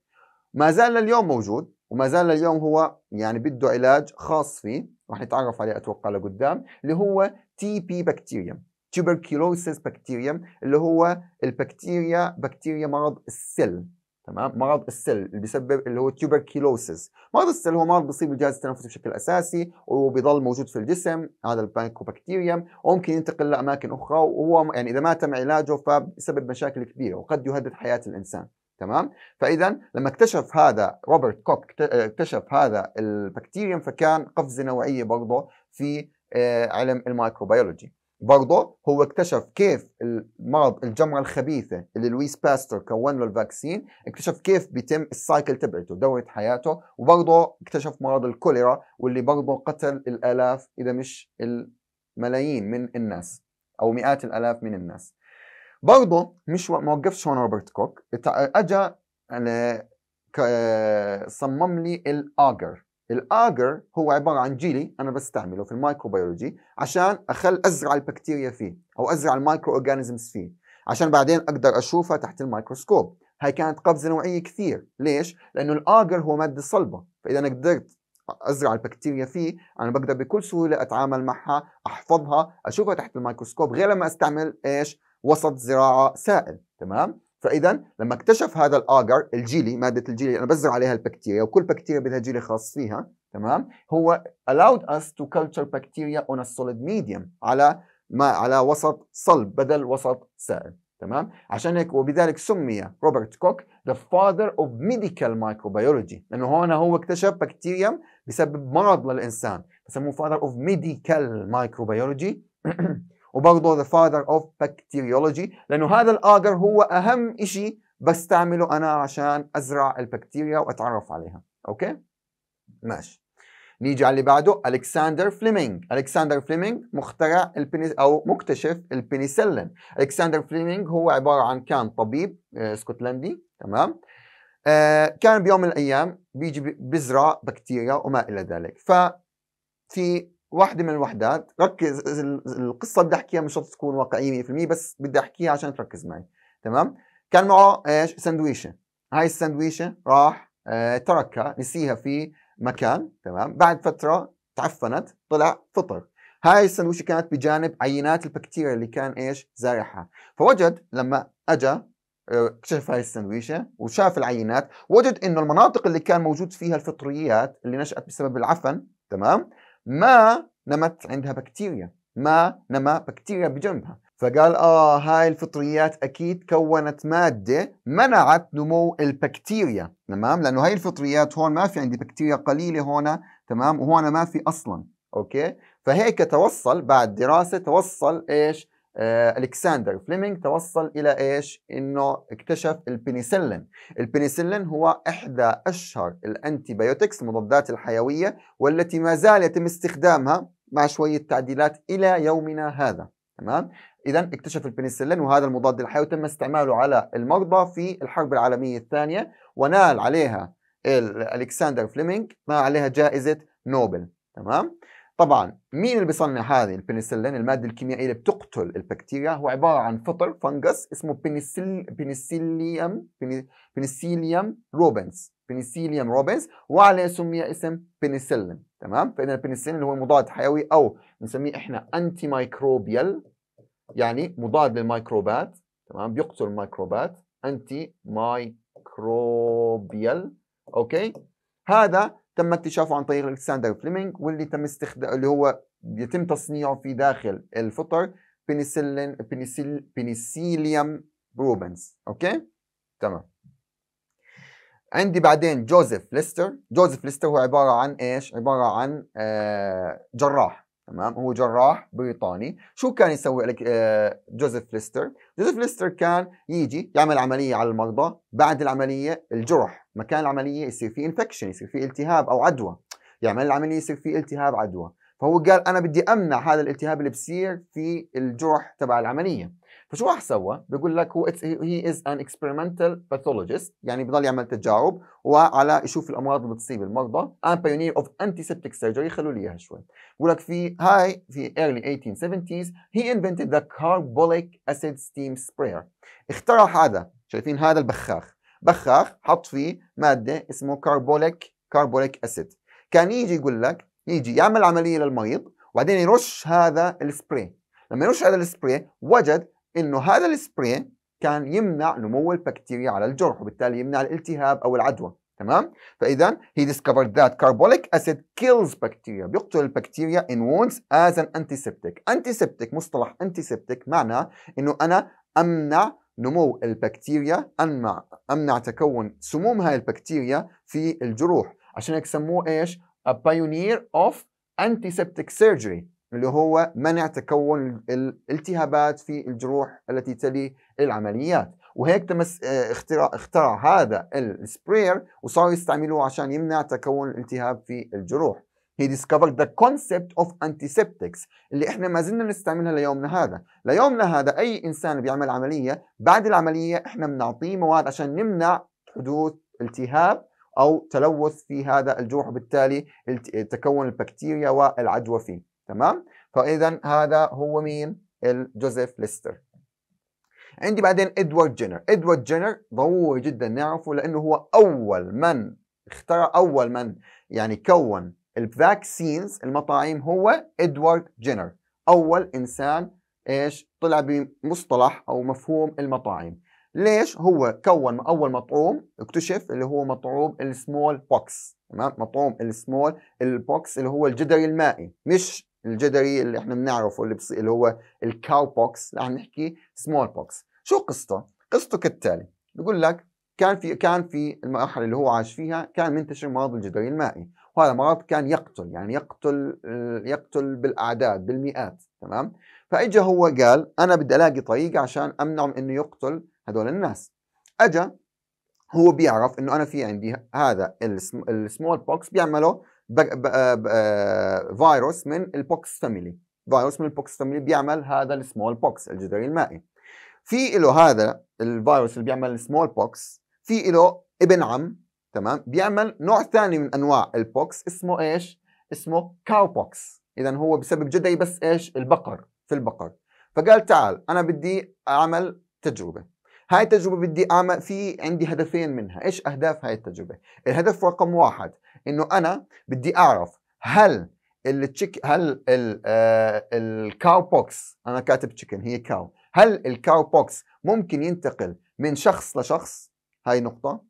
ما زال لليوم موجود وما زال اليوم هو يعني بده علاج خاص فيه راح نتعرف عليه اتوقع لقدام اللي هو تي بي بكتيريا tuberculosis بكتيريا اللي هو البكتيريا بكتيريا مرض السل تمام مرض السل اللي بيسبب اللي هو tuberculosis مرض السل هو مرض بيصيب الجهاز التنفسي بشكل اساسي وبيضل موجود في الجسم هذا البانكوبكتيريا وممكن ينتقل لاماكن اخرى وهو يعني اذا ما تم علاجه فبيسبب مشاكل كبيره وقد يهدد حياه الانسان تمام فاذا لما اكتشف هذا روبرت كوك آه، اكتشف هذا البكتيريوم فكان قفزه نوعيه برضه في آه، علم الميكروبيولوجي برضه هو اكتشف كيف المرض الجمرة الخبيثة اللي لويس باستر كون له الفاكسين اكتشف كيف بيتم السايكل تبعته دورة حياته وبرضه اكتشف مرض الكوليرا واللي برضه قتل الآلاف إذا مش الملايين من الناس أو مئات الآلاف من الناس برضه مش ما وقفش هون روبرت كوك اجى يعني صمم لي الاجر الاجر هو عباره عن جيلي انا بستعمله في الميكروبيولوجي عشان اخل ازرع البكتيريا فيه او ازرع المايكرو اورجانيزمز فيه عشان بعدين اقدر اشوفها تحت الميكروسكوب هاي كانت قفزه نوعيه كثير ليش لانه الاجر هو ماده صلبه فاذا انا قدرت ازرع البكتيريا فيه انا بقدر بكل سهوله اتعامل معها احفظها اشوفها تحت الميكروسكوب غير لما استعمل ايش وسط زراعه سائل تمام فاذا لما اكتشف هذا الاجر الجيلي ماده الجيلي انا بزرع عليها البكتيريا وكل بكتيريا بدها جيلي خاص فيها تمام هو allowed us to culture bacteria on a solid medium على ما على وسط صلب بدل وسط سائل تمام عشان هيك وبذلك سمي روبرت كوك the father of medical microbiology لانه هون هو اكتشف بكتيريا بسبب مرض للانسان فسموه father of medical microbiology وبرضه The Father of Bacteriology لأنه هذا الآجر هو أهم شيء بستعمله أنا عشان أزرع البكتيريا وأتعرف عليها أوكي؟ ماشي نيجي على اللي بعده الكسندر فليمنج الكسندر فليمنج مخترع البنس او مكتشف البنسلين الكسندر فليمنج هو عباره عن كان طبيب آه، اسكتلندي تمام آه كان بيوم من الايام بيجي بيزرع بكتيريا وما الى ذلك ففي واحدة من الوحدات ركز القصة بدي أحكيها مش شرط تكون واقعية 100% بس بدي أحكيها عشان تركز معي تمام كان معه إيش سندويشة هاي السندويشة راح آه تركها نسيها في مكان تمام بعد فترة تعفنت طلع فطر هاي السندويشة كانت بجانب عينات البكتيريا اللي كان إيش زارعها فوجد لما اجى آه، اكتشف هاي السندويشة وشاف العينات وجد انه المناطق اللي كان موجود فيها الفطريات اللي نشأت بسبب العفن تمام ما نمت عندها بكتيريا ما نما بكتيريا بجنبها فقال آه هاي الفطريات أكيد كونت مادة منعت نمو البكتيريا تمام لأنه هاي الفطريات هون ما في عندي بكتيريا قليلة هون تمام وهون ما في أصلا أوكي فهيك توصل بعد دراسة توصل إيش آه، الكسندر فليمنج توصل الى ايش انه اكتشف البنسلين البنسلين هو احدى اشهر الانتيبيوتكس المضادات الحيويه والتي ما زال يتم استخدامها مع شويه تعديلات الى يومنا هذا تمام اذا اكتشف البنسلين وهذا المضاد الحيوي تم استعماله على المرضى في الحرب العالميه الثانيه ونال عليها الكسندر فليمنج ما عليها جائزه نوبل تمام طبعا مين اللي بيصنع هذه البنسلين الماده الكيميائيه اللي بتقتل البكتيريا هو عباره عن فطر فنجس اسمه بنسل بنسيليوم بنسيليوم روبنز بنسيليوم روبنز وعليه سمي اسم بنسلين تمام فاذا البنسلين اللي هو مضاد حيوي او بنسميه احنا انتي مايكروبيال يعني مضاد للميكروبات تمام بيقتل الميكروبات انتي مايكروبيال اوكي هذا تم اكتشافه عن طريق الكسندر فليمنج واللي تم استخدامه اللي هو يتم تصنيعه في داخل الفطر بنسلين بنسيل بنسيليوم روبنز اوكي تمام عندي بعدين جوزيف ليستر جوزيف ليستر هو عباره عن ايش عباره عن آه جراح تمام هو جراح بريطاني شو كان يسوي لك آه، جوزيف ليستر جوزيف ليستر كان يجي يعمل عمليه على المرضى بعد العمليه الجرح مكان العمليه يصير في انفكشن يصير في التهاب او عدوى يعمل العمليه يصير في التهاب عدوى فهو قال انا بدي امنع هذا الالتهاب اللي بصير في الجرح تبع العمليه فشو راح سوى؟ بيقول لك هو هي از ان اكسبيرمنتال باثولوجيست يعني بضل يعمل تجارب وعلى يشوف الامراض اللي بتصيب المرضى ان بايونير اوف انتي سيبتيك سيرجري خلوا لي اياها شوي بقول لك في هاي في ايرلي 1870s هي انفنتد ذا كاربوليك اسيد ستيم سبراير اخترع هذا شايفين هذا البخاخ بخاخ حط فيه ماده اسمه كاربوليك كاربوليك اسيد كان يجي يقول لك يجي يعمل عمليه للمريض وبعدين يرش هذا السبراي لما يرش هذا السبراي وجد انه هذا السبراي كان يمنع نمو البكتيريا على الجرح وبالتالي يمنع الالتهاب او العدوى تمام فاذا he discovered that carbolic acid kills bacteria بيقتل البكتيريا in wounds as an antiseptic antiseptic مصطلح antiseptic معناه انه انا امنع نمو البكتيريا امنع امنع تكون سموم هاي البكتيريا في الجروح عشان هيك سموه ايش a pioneer of antiseptic surgery اللي هو منع تكون الالتهابات في الجروح التي تلي العمليات وهيك تم آه، اختراع, اخترع هذا السبرير وصاروا يستعملوه عشان يمنع تكون الالتهاب في الجروح he discovered the concept of antiseptics اللي احنا ما زلنا نستعملها ليومنا هذا ليومنا هذا اي انسان بيعمل عمليه بعد العمليه احنا بنعطيه مواد عشان نمنع حدوث التهاب او تلوث في هذا الجروح وبالتالي تكون البكتيريا والعدوى فيه تمام فاذا هذا هو مين الجوزيف ليستر عندي بعدين ادوارد جينر ادوارد جينر ضروري جدا نعرفه لانه هو اول من اخترع اول من يعني كون الفاكسينز المطاعيم هو ادوارد جينر اول انسان ايش طلع بمصطلح او مفهوم المطاعيم ليش هو كون اول مطعوم اكتشف اللي هو مطعوم السمول بوكس تمام مطعوم السمول البوكس اللي هو الجدري المائي مش الجدري اللي احنا بنعرفه اللي, بص... اللي هو الكاو بوكس اللي عم نحكي سمول بوكس شو قصته قصته كالتالي بقول لك كان في كان في المرحله اللي هو عاش فيها كان منتشر مرض الجدري المائي وهذا مرض كان يقتل يعني يقتل آه، يقتل بالاعداد بالمئات تمام فاجا هو قال انا بدي الاقي طريقه عشان من انه يقتل هذول الناس اجا هو بيعرف انه انا في عندي هذا السمول بوكس بيعمله آه، آه، فيروس من البوكس فاميلي فيروس من البوكس فاميلي بيعمل هذا السمول بوكس الجدري المائي في له هذا الفيروس اللي بيعمل السمول بوكس في له ابن عم تمام بيعمل نوع ثاني من انواع البوكس اسمه ايش اسمه كاو بوكس اذا هو بسبب جدري بس ايش البقر في البقر فقال تعال انا بدي اعمل تجربه هاي التجربه بدي اعمل في عندي هدفين منها ايش اهداف هاي التجربه الهدف رقم واحد انه انا بدي اعرف هل التشيك هل الكاو آه، بوكس انا كاتب تشيكن هي كاو هل الكاو بوكس ممكن ينتقل من شخص لشخص هاي نقطة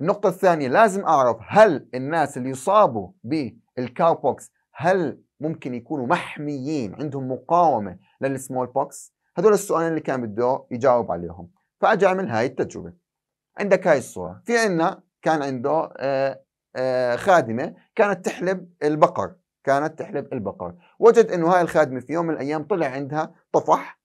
النقطة الثانية لازم أعرف هل الناس اللي يصابوا بالكاو بوكس هل ممكن يكونوا محميين عندهم مقاومة للسمول بوكس هذول السؤالين اللي كان بده يجاوب عليهم فأجي أعمل هاي التجربة عندك هاي الصورة في عنا كان عنده آه، آه، خادمه كانت تحلب البقر كانت تحلب البقر وجد انه هاي الخادمه في يوم من الايام طلع عندها طفح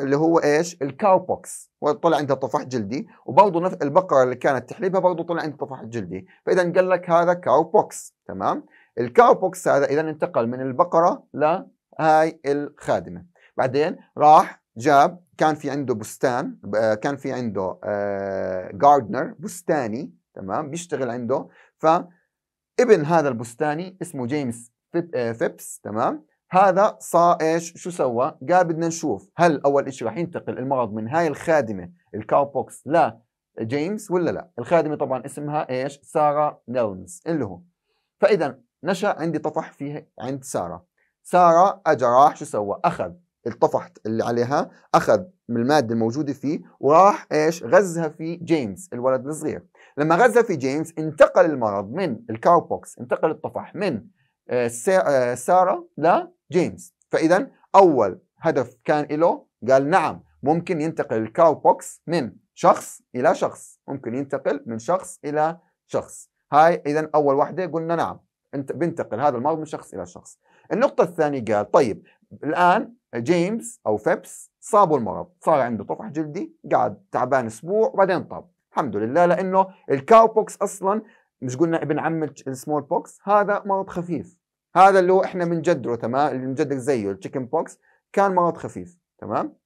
اللي هو ايش الكاو بوكس طلع عندها طفح جلدي وبرضه نفس البقره اللي كانت تحلبها برضه طلع عندها طفح جلدي فاذا قال لك هذا كاو بوكس تمام الكاو بوكس هذا اذا انتقل من البقره لهاي الخادمه بعدين راح جاب كان في عنده بستان آه، كان في عنده جاردنر آه، بستاني تمام بيشتغل عنده فابن هذا البستاني اسمه جيمس آه، فيبس تمام هذا صا ايش شو سوى قال بدنا نشوف هل اول شيء راح ينتقل المرض من هاي الخادمه الكاو بوكس لا جيمس ولا لا الخادمه طبعا اسمها ايش ساره نيلز اللي هو فاذا نشا عندي طفح فيه عند ساره ساره اجى راح شو سوى اخذ الطفح اللي عليها اخذ من الماده الموجوده فيه وراح ايش غزها في جيمس الولد الصغير لما غزا في جيمس انتقل المرض من الكاو بوكس انتقل الطفح من آه، آه، سارة لجيمس فإذا أول هدف كان له قال نعم ممكن ينتقل الكاو بوكس من شخص إلى شخص ممكن ينتقل من شخص إلى شخص هاي إذا أول واحدة قلنا نعم انت بنتقل هذا المرض من شخص إلى شخص النقطة الثانية قال طيب الآن جيمس أو فيبس صابوا المرض صار عنده طفح جلدي قعد تعبان أسبوع وبعدين طاب الحمد لله لانه الكاو بوكس اصلا مش قلنا ابن عم السمول بوكس هذا مرض خفيف هذا اللي هو احنا بنجدره تمام اللي بنجدر زيه التشيكن بوكس كان مرض خفيف تمام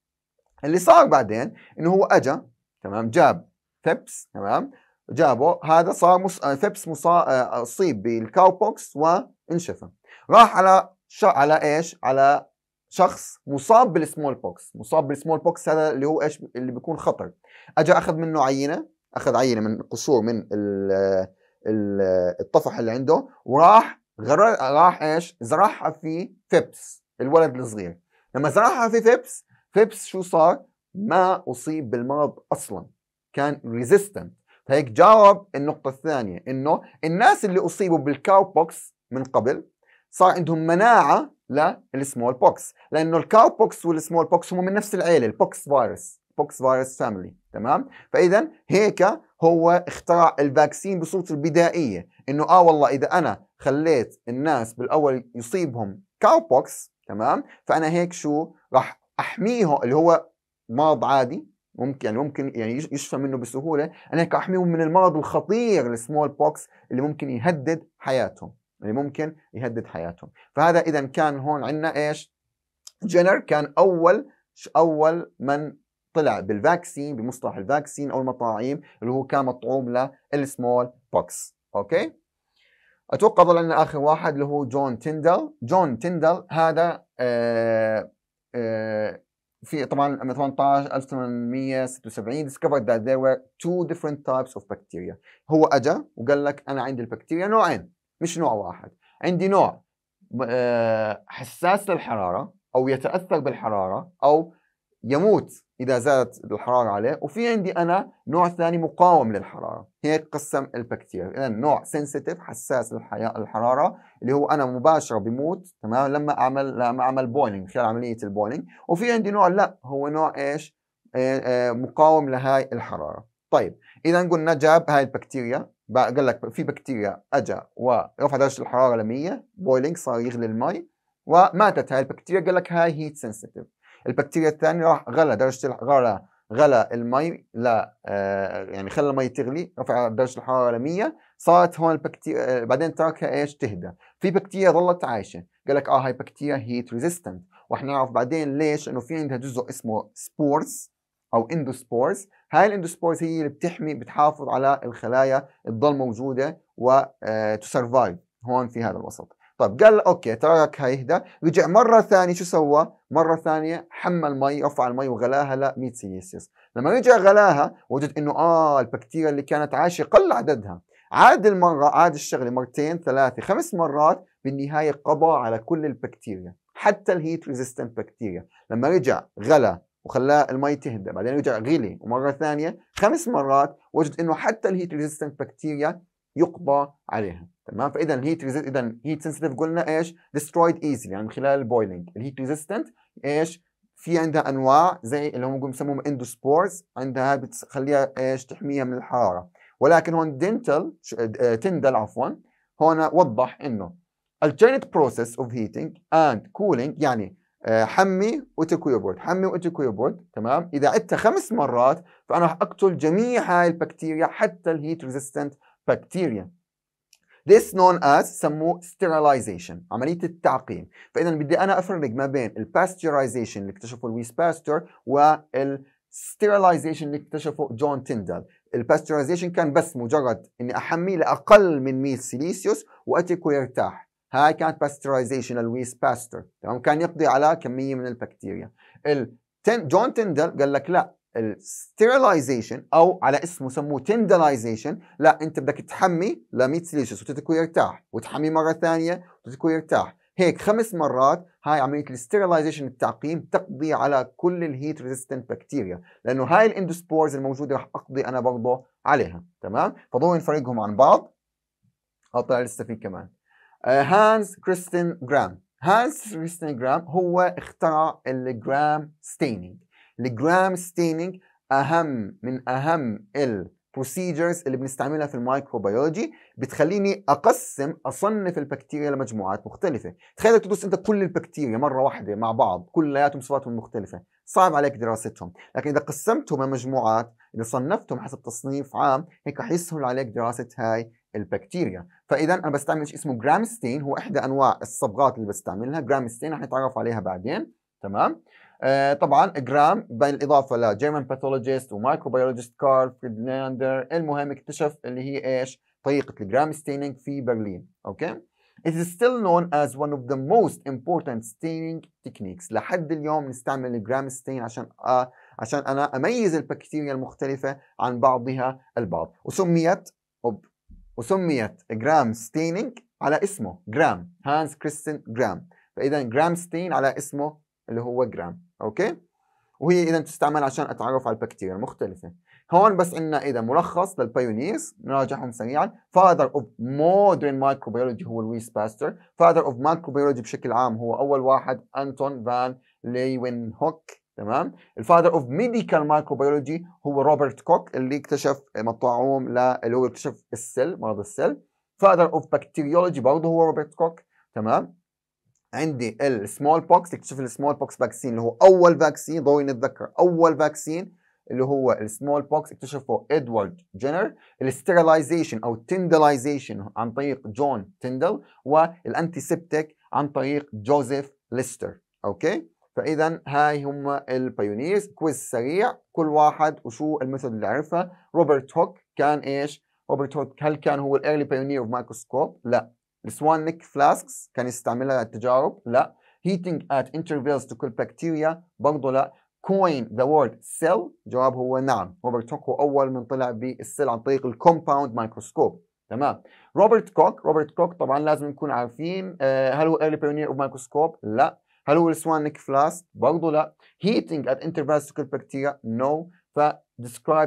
اللي صار بعدين انه هو اجى تمام جاب فيبس تمام جابه هذا صار مص... فيبس مصا... آه، اصيب بالكاو بوكس وانشفى راح على ش... على ايش على شخص مصاب بالسمول بوكس مصاب بالسمول بوكس هذا اللي هو ايش اللي بيكون خطر اجى اخذ منه عينه اخذ عينه من قشور من الطفح اللي عنده وراح راح ايش زرعها في فيبس الولد الصغير لما زرعها في فيبس فيبس شو صار ما اصيب بالمرض اصلا كان ريزيستنت فهيك جاوب النقطه الثانيه انه الناس اللي اصيبوا بالكاو بوكس من قبل صار عندهم مناعه للسمول بوكس لانه الكاو بوكس والسمول بوكس هم من نفس العيله البوكس فيروس بوكس فايروس فاميلي تمام فاذا هيك هو اخترع الفاكسين بصورته البدائيه انه اه والله اذا انا خليت الناس بالاول يصيبهم كاو بوكس تمام فانا هيك شو راح احميه اللي هو مرض عادي ممكن يعني ممكن يعني يشفى منه بسهوله انا هيك احميهم من المرض الخطير السمول بوكس اللي ممكن يهدد حياتهم اللي ممكن يهدد حياتهم فهذا اذا كان هون عندنا ايش جينر كان اول اول من طلع بالفاكسين بمصطلح الفاكسين او المطاعيم اللي هو كان مطعوم للسمول بوكس اوكي اتوقع ظل عندنا اخر واحد اللي هو جون تندل جون تندل هذا آه آه في طبعا 18 1876 discovered that there were two different types of bacteria هو اجى وقال لك انا عندي البكتيريا نوعين مش نوع واحد عندي نوع آه، حساس للحراره او يتاثر بالحراره او يموت إذا زادت الحرارة عليه وفي عندي أنا نوع ثاني مقاوم للحرارة هيك قسم البكتيريا إذا نوع سنسيتيف حساس للحرارة اللي هو أنا مباشرة بموت تمام لما أعمل لما أعمل بويلينج خلال عملية البويلينج وفي عندي نوع لا هو نوع إيش آه، آه، مقاوم لهاي الحرارة طيب إذا قلنا جاب هاي البكتيريا قال لك في بكتيريا أجا ورفع درجة الحرارة ل 100 بويلينج صار يغلي المي وماتت هاي البكتيريا قال لك هاي هيت سنسيتيف البكتيريا الثانية راح غلى درجه الحراره غلى المي ل آه، يعني خلى المي تغلي رفع درجه الحراره ل 100 صارت هون البكتيريا آه، بعدين تركها ايش تهدى في بكتيريا ظلت عايشه قال لك اه هاي بكتيريا هيت ريزيستنت واحنا نعرف بعدين ليش انه في عندها جزء اسمه سبورز او اندوسبورز هاي الاندوسبورز هي اللي بتحمي بتحافظ على الخلايا تضل موجوده وتسرفايف آه، هون في هذا الوسط طيب قال اوكي ترك هيهدى رجع مره ثانيه شو سوى؟ مره ثانيه حمل مي رفع المي وغلاها ل 100 سيلسيوس لما رجع غلاها وجد انه اه البكتيريا اللي كانت عايشه قل عددها عاد المره عاد الشغله مرتين ثلاثه خمس مرات بالنهايه قضى على كل البكتيريا حتى الهيت ريزيستنت بكتيريا لما رجع غلا وخلاه المي تهدى بعدين رجع غلي ومره ثانيه خمس مرات وجد انه حتى الهيت ريزيستنت بكتيريا يقضى عليها تمام فاذا الهيت ريزيست اذا هيت سنسيتيف قلنا ايش ديسترويد ايزلي يعني من خلال البويلينج الهيت ريزيستنت ايش في عندها انواع زي اللي هم بيسموهم اندوسبورز عندها بتخليها ايش تحميها من الحراره ولكن هون دينتل تندل آه، عفوا هون وضح انه alternate process of heating and cooling يعني آه، حمي وتكوي بورد حمي وتكوي بورد تمام اذا عدتها خمس مرات فانا راح اقتل جميع هاي البكتيريا حتى الهيت ريزيستنت بكتيريا This known as سموه sterilization عملية التعقيم فإذا بدي أنا أفرق ما بين الباستورايزيشن اللي اكتشفه لويس باستور والsterilization اللي اكتشفه جون تندل الباستورايزيشن كان بس مجرد اني احميه لاقل من 100 سيليسيوس واتركه يرتاح هاي كانت باستورايزيشن لويس باستر تمام كان يقضي على كميه من البكتيريا ال... جون تندل قال لك لا الستيرلايزيشن او على اسمه سموه تندلايزيشن لا انت بدك تحمي لميت سليشس وتتركه يرتاح وتحمي مره ثانيه وتتركه يرتاح هيك خمس مرات هاي عمليه الستيرلايزيشن التعقيم تقضي على كل الهيت ريزيستنت بكتيريا لانه هاي الاندوسبورز الموجوده رح اقضي انا برضه عليها تمام فضلوا نفرقهم عن بعض اطلع لسه في كمان آه، هانز كريستن جرام هانز كريستن جرام هو اخترع الجرام ستينينج الجرام ستيننج اهم من اهم البروسيجرز اللي بنستعملها في المايكروبيولوجي بتخليني اقسم اصنف البكتيريا لمجموعات مختلفه تخيل تدرس انت كل البكتيريا مره واحده مع بعض كلياتهم صفاتهم مختلفه صعب عليك دراستهم لكن اذا قسمتهم لمجموعات اذا صنفتهم حسب تصنيف عام هيك رح يسهل عليك دراسه هاي البكتيريا فاذا انا بستعمل شيء اسمه جرام ستين هو احدى انواع الصبغات اللي بستعملها جرام ستين رح نتعرف عليها بعدين تمام آه طبعا جرام بالاضافه لجيرمان باثولوجيست ومايكروبيولوجيست كارل فريدلاندر المهم اكتشف اللي هي ايش طريقه الجرام ستيننج في برلين اوكي It is still known as one of the most important staining techniques لحد اليوم نستعمل الجرام ستين عشان آه عشان انا اميز البكتيريا المختلفه عن بعضها البعض وسميت أوب. وسميت جرام ستيننج على اسمه جرام هانس كريستن جرام فاذا جرام ستين على اسمه اللي هو جرام اوكي وهي اذا تستعمل عشان اتعرف على البكتيريا المختلفه هون بس عندنا اذا ملخص للبايونيرز نراجعهم سريعا فاذر اوف مودرن مايكروبيولوجي هو لويس باستر فاذر اوف مايكروبيولوجي بشكل عام هو اول واحد انتون فان ليوين هوك تمام الفاذر اوف ميديكال مايكروبيولوجي هو روبرت كوك اللي اكتشف مطاعوم ل اللي هو اكتشف السل مرض السل فاذر اوف بكتيريولوجي برضه هو روبرت كوك تمام عندي السمول بوكس تكتشف السمول بوكس فاكسين اللي هو اول فاكسين ضروري نتذكر اول فاكسين اللي هو السمول بوكس اكتشفه ادوارد جينر الاستيرلايزيشن او تندلايزيشن عن طريق جون تندل والانتيسبتيك عن طريق جوزيف ليستر اوكي فاذا هاي هم البايونيرز كويز سريع كل واحد وشو الميثود اللي عرفها روبرت هوك كان ايش روبرت هوك هل كان هو الايرلي بايونير اوف مايكروسكوب لا السوان نيك فلاسكس كان يستعملها للتجارب لا هيتنج ات انترفيلز تو كل بكتيريا برضه لا كوين ذا وورد سيل جواب هو نعم روبرت هوك هو اول من طلع بالسيل عن طريق الكومباوند مايكروسكوب تمام روبرت كوك روبرت كوك طبعا لازم نكون عارفين آه هل هو ايرلي pioneer اوف مايكروسكوب لا هل هو نيك فلاسك برضه لا هيتنج ات انترفيلز تو كل بكتيريا نو ف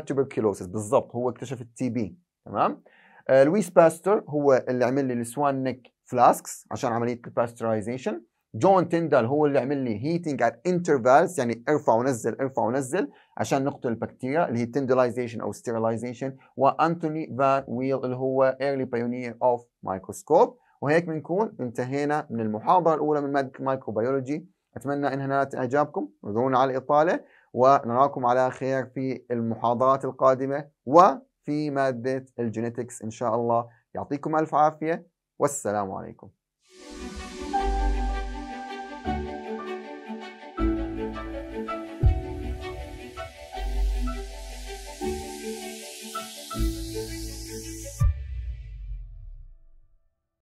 تبركيلوسيس بالضبط هو اكتشف التي بي تمام آه، لويس باستر هو اللي عمل لي السوان نيك فلاسكس عشان عمليه الباسترايزيشن جون تندل هو اللي عمل لي هيتنج ات انترفالز يعني ارفع ونزل ارفع ونزل عشان نقتل البكتيريا اللي هي تندلايزيشن او ستيرلايزيشن وانتوني فان ويل اللي هو ايرلي بايونير اوف مايكروسكوب وهيك بنكون انتهينا من المحاضره الاولى من ماده الميكروبيولوجي اتمنى انها نالت اعجابكم اعذرونا على الاطاله ونراكم على خير في المحاضرات القادمه و في مادة الجينيتكس إن شاء الله يعطيكم ألف عافية والسلام عليكم